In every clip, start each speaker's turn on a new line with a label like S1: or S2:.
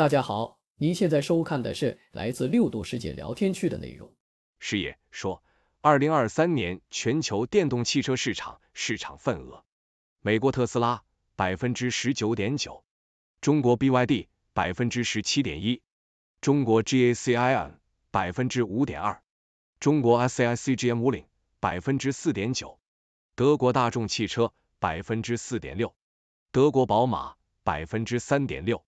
S1: 大家好，您现在收看的是来自六度世界聊天区的内容。
S2: 师爷说，二零二三年全球电动汽车市场市场份额，美国特斯拉百分之十九点九，中国 BYD 百分之十七点一，中国 GACIM 百分之五点二，中国 SICGM 五零百分之四点九，德国大众汽车百分之四点六，德国宝马百分之三点六。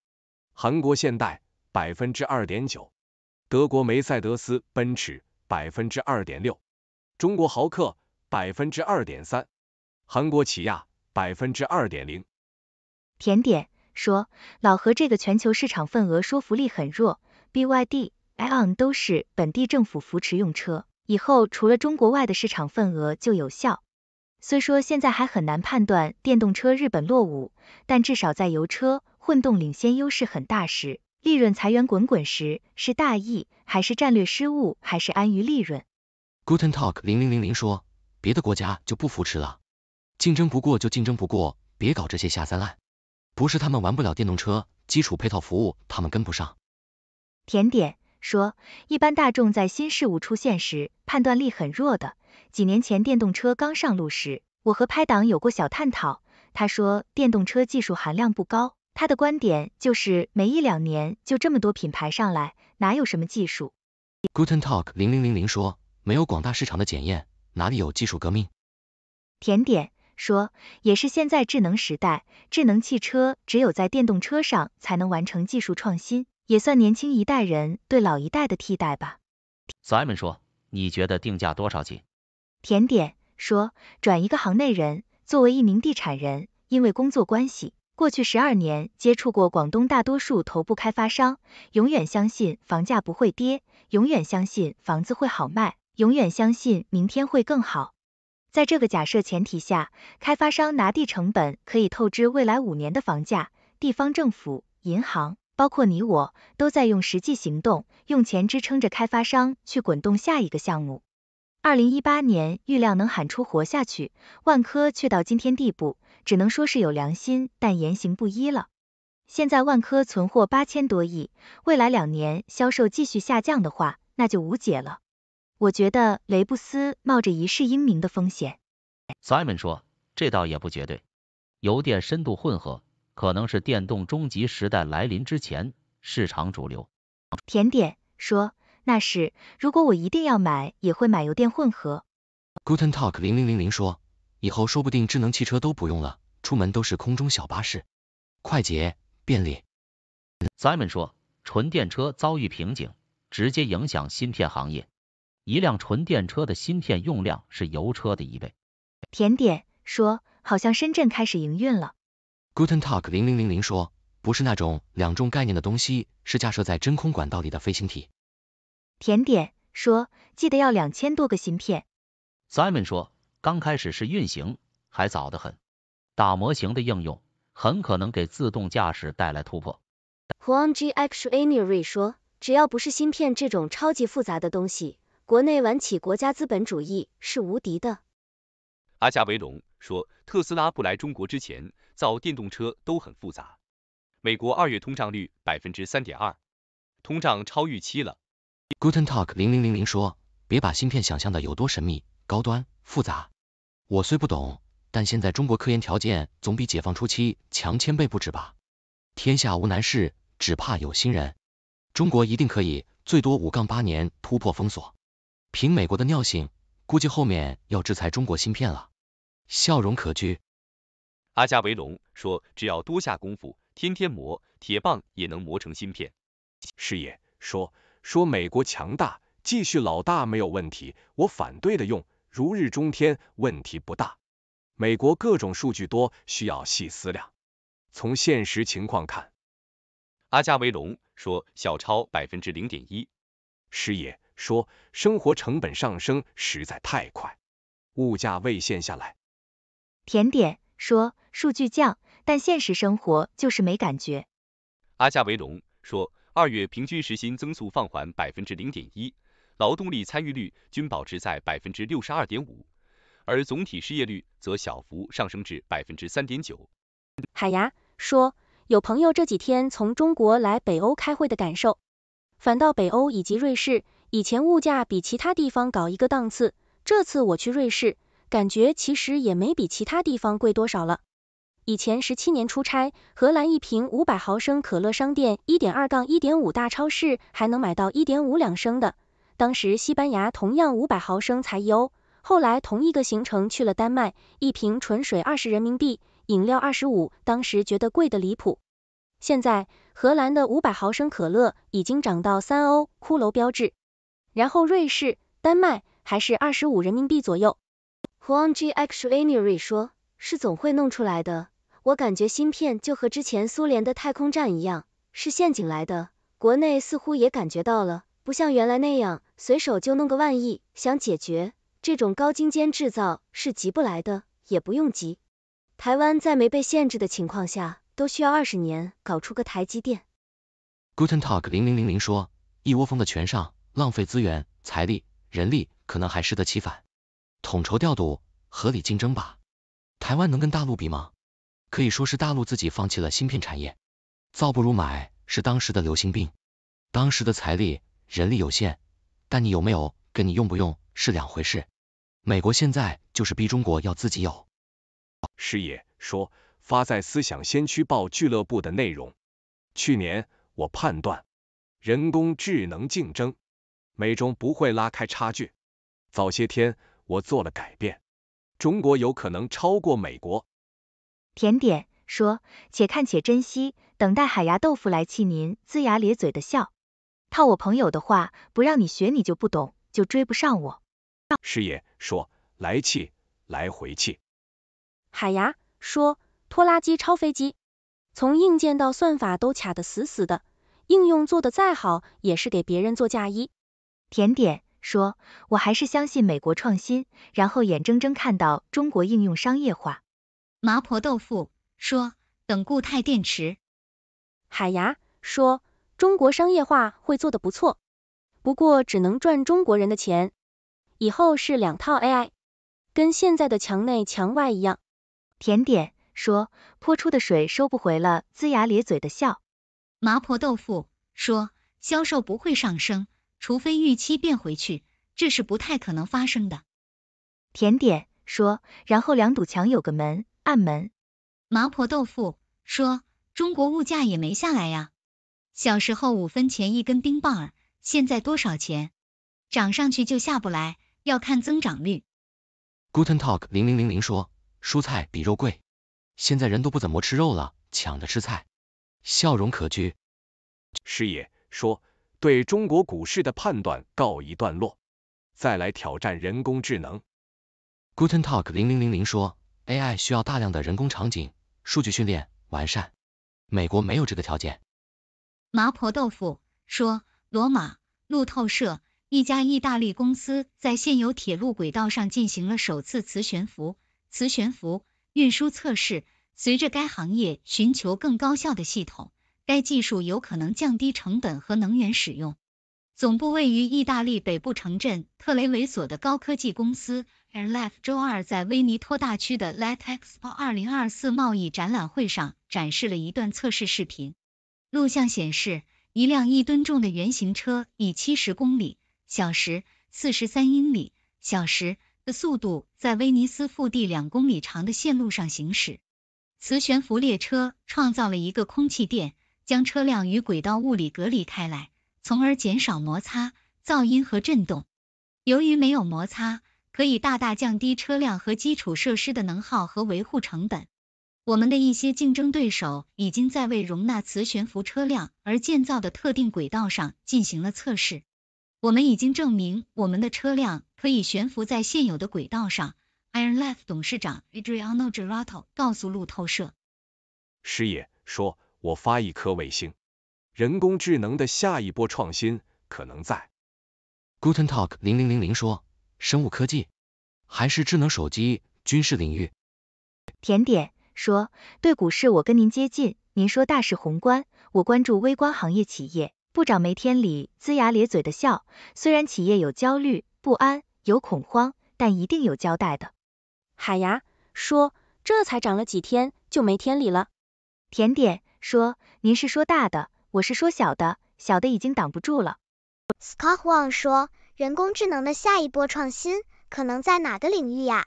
S2: 韩国现代百分之二点九，德国梅赛德斯奔驰百分之二点六，中国豪客百分之二点三，韩国起亚百分之二点零。
S3: 甜点说，老何这个全球市场份额说服力很弱，BYD、ION 都是本地政府扶持用车，以后除了中国外的市场份额就有效。虽说现在还很难判断电动车日本落伍，但至少在油车。混动领先优势很大时，利润财源滚滚时，是大意还是战略失误还是安于利润
S1: ？Guten Talk 0000说，别的国家就不扶持了，竞争不过就竞争不过，别搞这些下三滥，不是他们玩不了电动车，基础配套服务他们跟不上。
S3: 甜点说，一般大众在新事物出现时，判断力很弱的，几年前电动车刚上路时，我和拍档有过小探讨，他说电动车技术含量不高。他的观点就是没一两年就这么多品牌上来，哪有什么技术
S1: ？Guten Talk 零零零零说，没有广大市场的检验，哪里有技术革命？
S3: 甜点说，也是现在智能时代，智能汽车只有在电动车上才能完成技术创新，也算年轻一代人对老一代的替代吧。
S4: Simon 说，你觉
S1: 得定价多少钱？
S3: 甜点说，转一个行内人，作为一名地产人，因为工作关系。过去十二年接触过广东大多数头部开发商，永远相信房价不会跌，永远相信房子会好卖，永远相信明天会更好。在这个假设前提下，开发商拿地成本可以透支未来五年的房价，地方政府、银行，包括你我，都在用实际行动，用钱支撑着开发商去滚动下一个项目。二零一八年，预料能喊出活下去，万科却到今天地步。只能说是有良心，但言行不一了。现在万科存货八千多亿，未来两年销售继续下降的话，那就无解了。我觉得雷布斯冒着一世英名的风险。
S1: Simon 说，这倒也不绝对。油电深度混合，可能是电动终极时代来临之前市场主流。
S3: 甜点说，那是，如果我一定要买，也会买油电混合。
S1: Guten Talk 0000说。以后说不定智能汽车都不用了，出门都是空中小巴士，快捷便利。Simon 说，纯电车遭遇瓶颈，直接影响芯片行业。一辆纯电车的芯片用量是油车的一倍。甜点说，好像深圳开始营运了。Guten Talk 0000说，不是那种两重概念的东西，是架设在真空管道里的飞行体。
S3: 甜点说，记得要两千
S1: 多个芯片。Simon 说。刚开始是运行，还早得很。大模型的应用很可能给自动驾驶带来突破。
S5: h u a n 黄吉 xuanyiri 说，只要不是芯片这种超级复杂的东西，国内玩起国家资本主义是无敌的。
S4: 阿加维隆说，特斯拉不来中国之前，造电动车都很复杂。美国二月通胀率百分之三点二，通胀超预期了。
S1: Guten Talk 零零零零说，别把芯片想象的有多神秘、高端、复杂。我虽不懂，但现在中国科研条件总比解放初期强千倍不止吧？天下无难事，只怕有心人。中国一定可以，最多五杠八年突破封锁。凭美国的尿性，估计后面要制裁中国芯片了。笑容可掬，
S4: 阿加维隆说：“只要多下功夫，天天磨，铁棒也能磨成芯片。”矢野说：“说美国强大，继续老大没有问题，
S2: 我反对的用。”如日中天，问题不大。美国各种数据多，需要细思量。从现实情况看，
S4: 阿加维隆说小超百分之零点一，师爷说生活成本上升实在太快，物价未现下来。
S3: 甜点说数据降，但现实生活就是没感觉。
S4: 阿加维隆说二月平均时薪增速放缓百分之零点一。劳动力参与率均保持在百分之六十二点五，而总体失业率则小幅上升至百分之三点九。
S6: 海牙说，有朋友这几天从中国来北欧开会的感受，反倒北欧以及瑞士以前物价比其他地方高一个档次，这次我去瑞士，感觉其实也没比其他地方贵多少了。以前十七年出差荷兰一瓶五百毫升可乐，商店一点二杠一点五大超市还能买到一点五两升的。当时西班牙同样五百毫升才一欧，后来同一个行程去了丹麦，一瓶纯水二十人民币，饮料二十五，当时觉得贵的离谱。现在荷兰的五百毫升可乐已经涨到三欧，骷髅标志。然后瑞士、丹麦还是二十五人民币左右。h u a n g j x a n i r i 说，是总会弄出
S5: 来的。我感觉芯片就和之前苏联的太空站一样，是陷阱来的。国内似乎也感觉到了。不像原来那样随手就弄个万亿，想解决这种高精尖制造是急不来的，也不用急。台湾在没被限制的情况下，都需要二十年搞出个台积电。
S1: Guten Talk 零零零零说，一窝蜂的全上，浪费资源、财力、人力，可能还适得其反。统筹调度，合理竞争吧。台湾能跟大陆比吗？可以说是大陆自己放弃了芯片产业，造不如买是当时的流行病。当时的财力。人力有限，但你有没有跟你用不用是两回事。美国现在就是逼中国要自己有。
S2: 师爷说，发在《思想先驱报》俱乐部的内容。去年我判断，人工智能竞争，美中不会拉开差距。早些天我做了改变，中国有可能超过美国。
S3: 甜点说，且看且珍惜，等待海牙豆腐来气您，龇牙咧嘴的笑。套我朋友的话，不让你学，你就不懂，就追不上我。
S2: 师爷说，来气，来回气。
S6: 海牙说，拖拉机超飞机，从硬件到算法都卡得死死的，应用做的再好，也是给别人做嫁衣。甜点说，我还是相
S3: 信美国创新，然后眼睁睁看到中国应用商业化。麻婆
S6: 豆腐说，等固态电池。海牙说。中国商业化会做得不错，不过只能赚中国人的钱。以后是两套 AI，跟现在的墙内墙外一样。甜点说，泼出的水收不回了，龇牙咧嘴的笑。麻婆豆腐
S7: 说，销售不会上升，除非预期变回去，这是不太可能发生的。甜点说，然后两堵墙有个门，暗门。麻婆豆腐说，中国物价也没下来呀。小时候五分钱一根冰棒儿，现在多少钱？涨上去就下不来，要看增长率。
S1: Guten Talk 零零零零说，蔬菜比肉贵，现在人都不怎么吃肉了，抢着吃菜，笑容
S2: 可掬。师爷说，对中国股市的判断告一段落，再来挑战人工智能。
S1: Guten Talk 零零零零说，AI 需要大量的人工场景数据训练完善，美国没有这个条件。
S7: 麻婆豆腐说，罗马路透社一家意大利公司在现有铁路轨道上进行了首次磁悬浮磁悬浮运输测试。随着该行业寻求更高效的系统，该技术有可能降低成本和能源使用。总部位于意大利北部城镇特雷维索的高科技公司 AirLife 周二在威尼托大区的 Latexpo 二零二四贸易展览会上展示了一段测试视频。录像显示，一辆一吨重的原型车以七十公里小时、四十三英里小时的速度，在威尼斯腹地两公里长的线路上行驶。磁悬浮列车创造了一个空气垫，将车辆与轨道物理隔离开来，从而减少摩擦、噪音和震动。由于没有摩擦，可以大大降低车辆和基础设施的能耗和维护成本。我们的一些竞争对手已经在为容纳磁悬浮车辆而建造的特定轨道上进行了测试。我们已经证明我们的车辆可以悬浮在现有的轨道上。Iron Life 董事长 Adriano Gerato 告诉路
S2: 透社。师爷说，我发一颗卫星。人工智能的下一波创新可能在。Guten Talk 零零零零说，生物科技还是智能手机、军事领域。
S3: 甜点。说，对股市我跟您接近，您说大事宏观，我关注微观行业企业。部长没天理，龇牙咧嘴的笑。虽然企业有焦虑、不安，有恐慌，但一定有交代的。海牙说，这才涨了几天就没天理了。甜点说，您是说大的，我是说小的，小的已经挡不住了。
S5: Scot Wang 说，人工智能的下一波创
S3: 新可
S5: 能在哪个领域呀？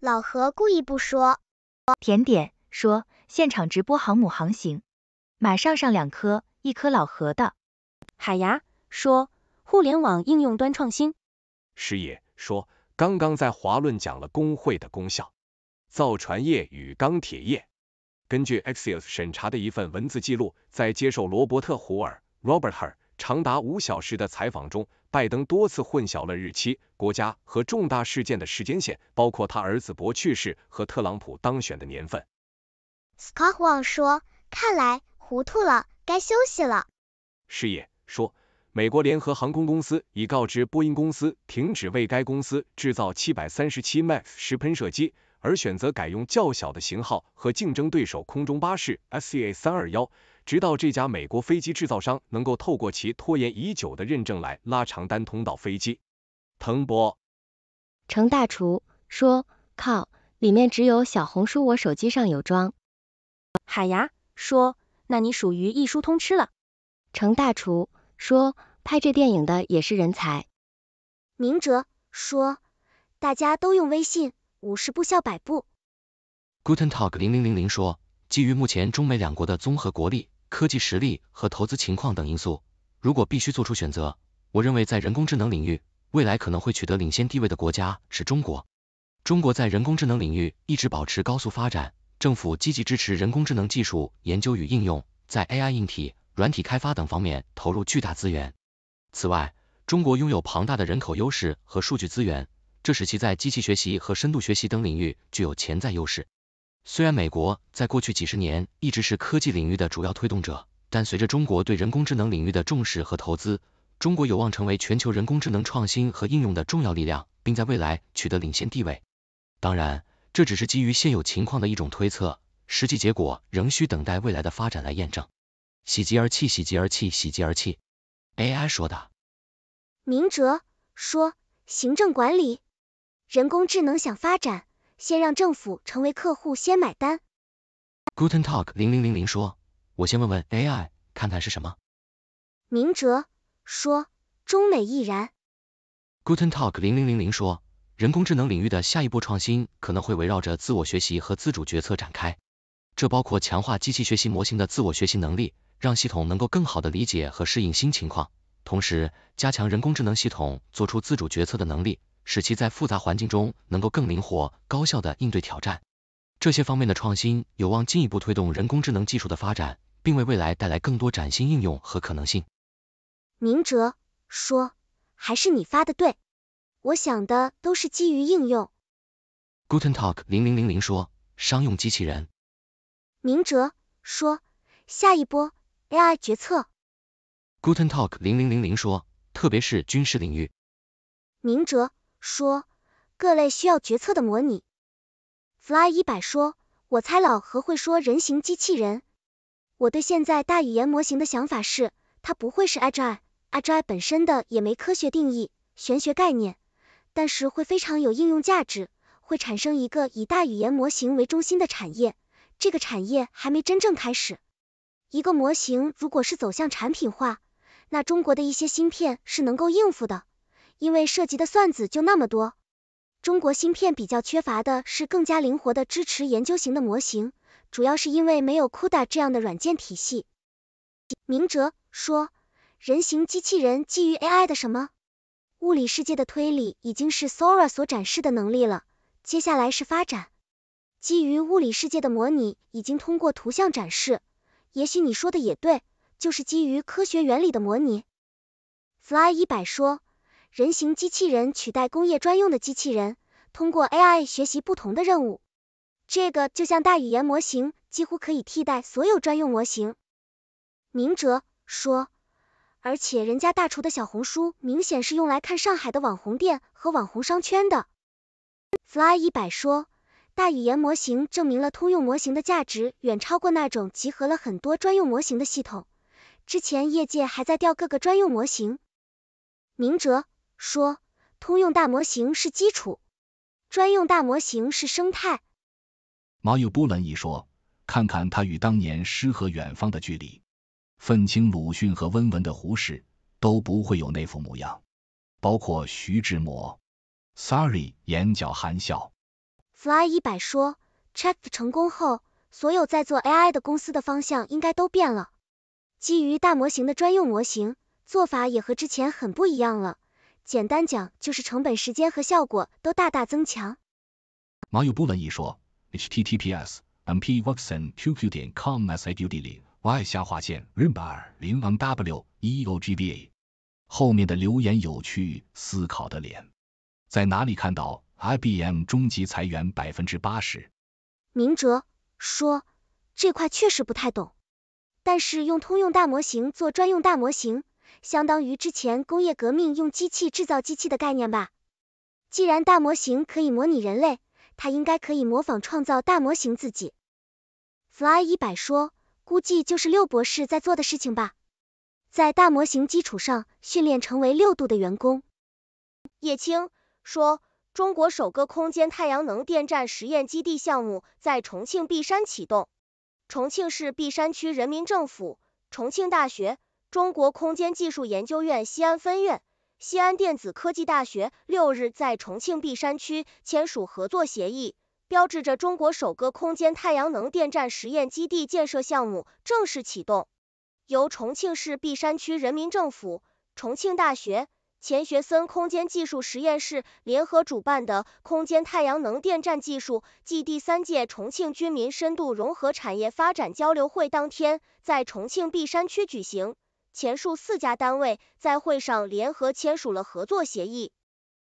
S5: 老何故意不说。
S3: 甜点说，现场直播航母航行，马上上两颗，一颗老何的。
S6: 海牙说，互联网应用端创新。
S2: 师爷说，刚刚在华论讲了工会的功效。造船业与钢铁业。根据 Axios 审查的一份文字记录，在接受罗伯特·胡尔 （Robert Hur）。长达五小时的采访中，拜登多次混淆了日期、国家和重大事件的时间线，包括他儿子伯去世和特朗普当选的年份。
S5: Scott Wong 说：“看来糊涂了，该休息了。”
S2: 师爷说，美国联合航空公司已告知波音公司停止为该公司制造七百三十七 MAX 十喷射机，而选择改用较小的型号和竞争对手空中巴士 SCA 三二幺。直到这家美国飞机制造商能够透过其拖延已久的认证来拉长单通道飞机。腾博，
S6: 程大厨说靠，里面只有小红书，我手机上有装。海牙说，那你属于一书通吃了。程大厨说，拍这电影的也是人才。明哲说，
S5: 大家都用微信，五十步笑百步。
S1: Guten Talk 零零零零说，基于目前中美两国的综合国力。科技实力和投资情况等因素，如果必须做出选择，我认为在人工智能领域，未来可能会取得领先地位的国家是中国。中国在人工智能领域一直保持高速发展，政府积极支持人工智能技术研究与应用，在 AI 硬体、软体开发等方面投入巨大资源。此外，中国拥有庞大的人口优势和数据资源，这使其在机器学习和深度学习等领域具有潜在优势。虽然美国在过去几十年一直是科技领域的主要推动者，但随着中国对人工智能领域的重视和投资，中国有望成为全球人工智能创新和应用的重要力量，并在未来取得领先地位。当然，这只是基于现有情况的一种推测，实际结果仍需等待未来的发展来验证。喜极而泣，喜极而泣，喜极而泣，AI 说的。
S5: 明哲说，行政管理，人工智能想发展。先让政府成为客户，先买单。
S1: Guten Talk 零零零说，我先问问 AI，看看是什么。
S5: 明哲说，中美亦然。
S1: Guten Talk 零零零说，人工智能领域的下一步创新可能会围绕着自我学习和自主决策展开，这包括强化机器学习模型的自我学习能力，让系统能够更好地理解和适应新情况，同时加强人工智能系统做出自主决策的能力。使其在复杂环境中能够更灵活、高效的应对挑战。这些方面的创新有望进一步推动人工智能技术的发展，并为未来带来更多崭新应用和可能性。
S5: 明哲说，还是你发的对，我想的都是基于应用。
S1: Guten Talk 零零零零说，商用机器人。
S5: 明哲说，下一波 AI 决策。
S1: Guten Talk 零零零零说，特别是军事领域。
S5: 明哲。说各类需要决策的模拟，Fly 一百说，我猜老何会说人形机器人。我对现在大语言模型的想法是，它不会是 AI，AI 本身的也没科学定义，玄学概念，但是会非常有应用价值，会产生一个以大语言模型为中心的产业。这个产业还没真正开始。一个模型如果是走向产品化，那中国的一些芯片是能够应付的。因为涉及的算子就那么多，中国芯片比较缺乏的是更加灵活的支持研究型的模型，主要是因为没有 CUDA 这样的软件体系。明哲说，人形机器人基于 AI 的什么物理世界的推理，已经是 Sora 所展示的能力了。接下来是发展基于物理世界的模拟，已经通过图像展示。也许你说的也对，就是基于科学原理的模拟。Fly 一百说。人形机器人取代工业专用的机器人，通过 AI 学习不同的任务，这个就像大语言模型，几乎可以替代所有专用模型。明哲说，而且人家大厨的小红书明显是用来看上海的网红店和网红商圈的。Fly 一百说，大语言模型证明了通用模型的价值远超过那种集合了很多专用模型的系统。之前业界还在调各个专用模型，明哲。说，通用大模型是基础，专用大模型是生态。
S2: 马友布伦一说，看看他与当年诗和远方的距离，愤青鲁迅和温文的胡适都不会有那副模样，包括徐志摩。Sorry，眼角含笑。
S5: Fly 一百说，check 成功后，所有在做 AI 的公司的方向应该都变了，基于大模型的专用模型做法也和之前很不一样了。简单讲就是成本、时间和效果都大大增强。
S2: 网友不文一说 h t t p s m p w o i x i n q q c o m s a g u d l y y 下划线 Rimbar 零 w e o g b a 后面的留言有趣，思考的脸在哪里看到？IBM 终极裁员百分之八十。
S5: 明哲说，这块确实不太懂，但是用通用大模型做专用大模型。相当于之前工业革命用机器制造机器的概念吧。既然大模型可以模拟人类，它应该可以模仿创造大模型自己。Fly 一百说，估计就是六博士在做的事情吧。在大模型基础上训练成为六度的员工。叶青说，中国首个空间太阳能电站实验基地项目在重庆璧山启动。重庆市璧山区人民政府，重庆大学。中国空间技术研究院西安分院、西安电子科技大学六日在重庆璧山区签署合作协议，标志着中国首个空间太阳能电站实验基地建设项目正式启动。由重庆市璧山区人民政府、重庆大学、钱学森空间技术实验室联合主办的空间太阳能电站技术暨第三届重庆军民深度融合产业发展交流会，当天在重庆璧山区举行。前述四家单位在会上联合签署了合作协议。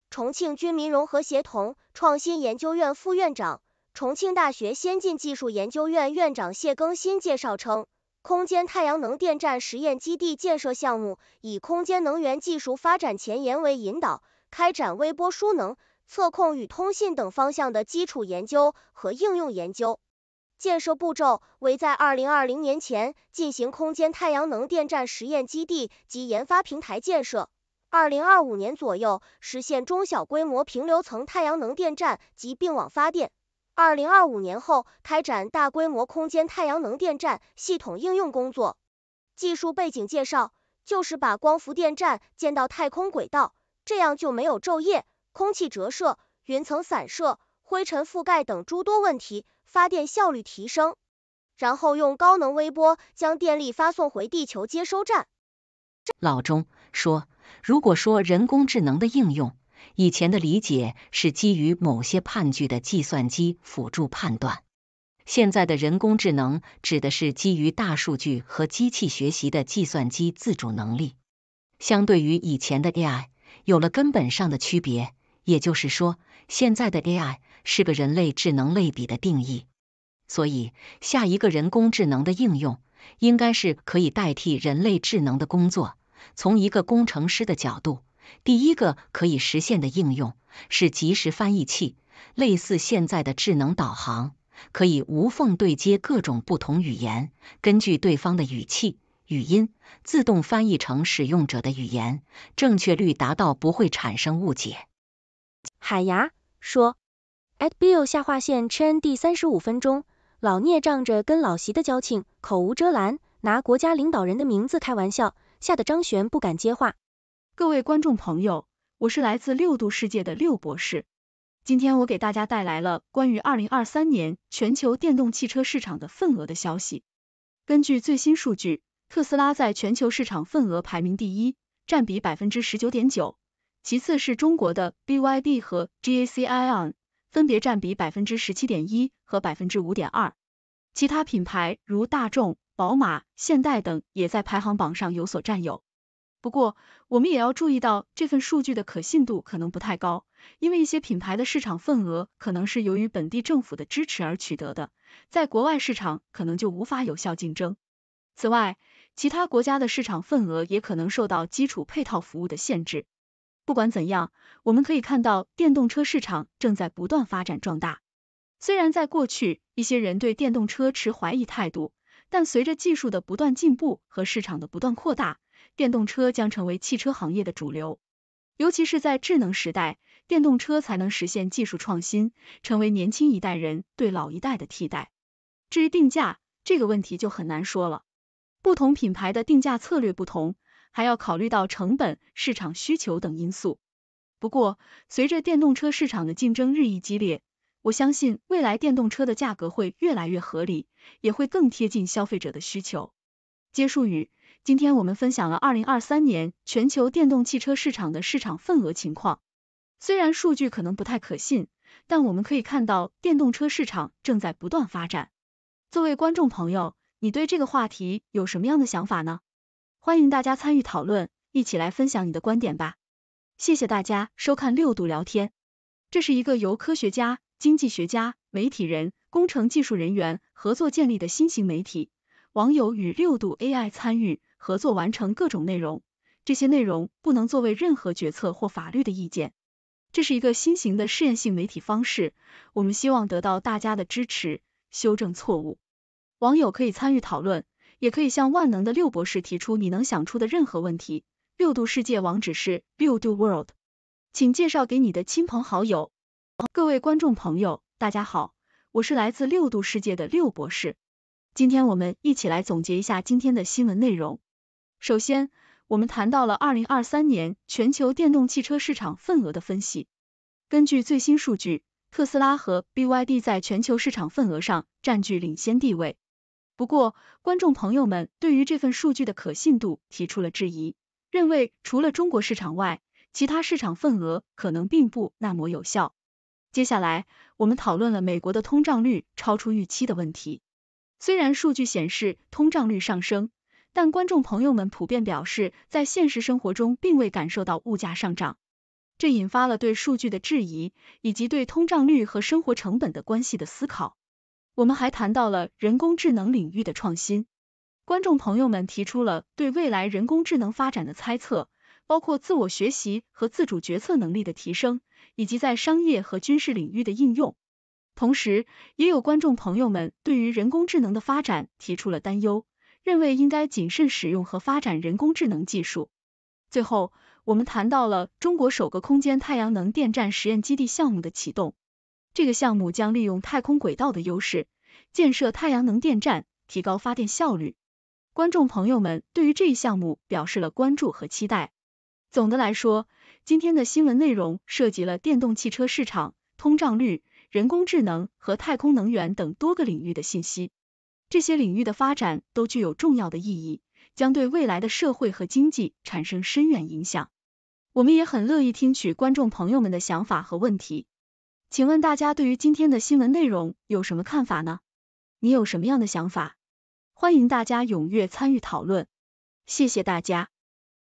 S5: 重庆军民融合协同创新研究院副院长、重庆大学先进技术研究院院长谢更新介绍称，空间太阳能电站实验基地建设项目以空间能源技术发展前沿为引导，开展微波输能、测控与通信等方向的基础研究和应用研究。建设步骤为在二零二零年前进行空间太阳能电站实验基地及研发平台建设，二零二五年左右实现中小规模平流层太阳能电站及并网发电，二零二五年后开展大规模空间太阳能电站系统应用工作。技术背景介绍就是把光伏电站建到太空轨道，这样就没有昼夜、空气折射、云层散射、灰尘覆盖等诸多问题。发电效率提升，然后用高能微波将电力发送回地球接收站。
S8: 老钟说，如果说人工智能的应用，以前的理解是基于某些判据的计算机辅助判断，现在的人工智能指的是基于大数据和机器学习的计算机自主能力，相对于以前的 AI 有了根本上的区别。也就是说，现在的 AI。是个人类智能类比的定义，所以下一个人工智能的应用应该是可以代替人类智能的工作。从一个工程师的角度，第一个可以实现的应用是即时翻译器，类似现在的智能导航，可以无缝对接各种不同语言，根据对方的语气、语音自动翻译成使用者的语言，正确率达到不会产生误解。海
S6: 牙说。at bill 下划线 c h e n 第三十五分钟，老聂仗着跟老习的交情，口无遮拦，拿国家领导人的名字开玩笑，吓得张
S8: 璇不敢接话。各位观众朋友，我是来自六度世界的六博士，今天我给大家带来了关于二零二三年全球电动汽车市场的份额的消息。根据最新数据，特斯拉在全球市场份额排名第一，占比百分之十九点九，其次是中国的 BYD 和 GAC Ion。分别占比百分之十七点一和百分之五点二。其他品牌如大众、宝马、现代等也在排行榜上有所占有。不过，我们也要注意到这份数据的可信度可能不太高，因为一些品牌的市场份额可能是由于本地政府的支持而取得的，在国外市场可能就无法有效竞争。此外，其他国家的市场份额也可能受到基础配套服务的限制。不管怎样，我们可以看到，电动车市场正在不断发展壮大。虽然在过去，一些人对电动车持怀疑态度，但随着技术的不断进步和市场的不断扩大，电动车将成为汽车行业的主流。尤其是在智能时代，电动车才能实现技术创新，成为年轻一代人对老一代的替代。至于定价这个问题，就很难说了，不同品牌的定价策略不同。还要考虑到成本、市场需求等因素。不过，随着电动车市场的竞争日益激烈，我相信未来电动车的价格会越来越合理，也会更贴近消费者的需求。结束语：今天我们分享了二零二三年全球电动汽车市场的市场份额情况，虽然数据可能不太可信，但我们可以看到电动车市场正在不断发展。作为观众朋友，你对这个话题有什么样的想法呢？欢迎大家参与讨论，一起来分享你的观点吧。谢谢大家收看六度聊天，这是一个由科学家、经济学家、媒体人、工程技术人员合作建立的新型媒体。网友与六度 AI 参与合作完成各种内容，这些内容不能作为任何决策或法律的意见。这是一个新型的试验性媒体方式，我们希望得到大家的支持，修正错误。网友可以参与讨论。也可以向万能的六博士提出你能想出的任何问题。六度世界网址是六度 world，请介绍给你的亲朋好友。各位观众朋友，大家好，我是来自六度世界的六博士。今天我们一起来总结一下今天的新闻内容。首先，我们谈到了二零二三年全球电动汽车市场份额的分析。根据最新数据，特斯拉和 BYD 在全球市场份额上占据领先地位。不过，观众朋友们对于这份数据的可信度提出了质疑，认为除了中国市场外，其他市场份额可能并不那么有效。接下来，我们讨论了美国的通胀率超出预期的问题。虽然数据显示通胀率上升，但观众朋友们普遍表示在现实生活中并未感受到物价上涨，这引发了对数据的质疑，以及对通胀率和生活成本的关系的思考。我们还谈到了人工智能领域的创新，观众朋友们提出了对未来人工智能发展的猜测，包括自我学习和自主决策能力的提升，以及在商业和军事领域的应用。同时，也有观众朋友们对于人工智能的发展提出了担忧，认为应该谨慎使用和发展人工智能技术。最后，我们谈到了中国首个空间太阳能电站实验基地项目的启动。这个项目将利用太空轨道的优势，建设太阳能电站，提高发电效率。观众朋友们对于这一项目表示了关注和期待。总的来说，今天的新闻内容涉及了电动汽车市场、通胀率、人工智能和太空能源等多个领域的信息。这些领域的发展都具有重要的意义，将对未来的社会和经济产生深远影响。我们也很乐意听取观众朋友们的想法和问题。请问大家对于今天的新闻内容有什么看法呢？你有什么样的想法？欢迎大家踊跃参与讨论，谢谢大家。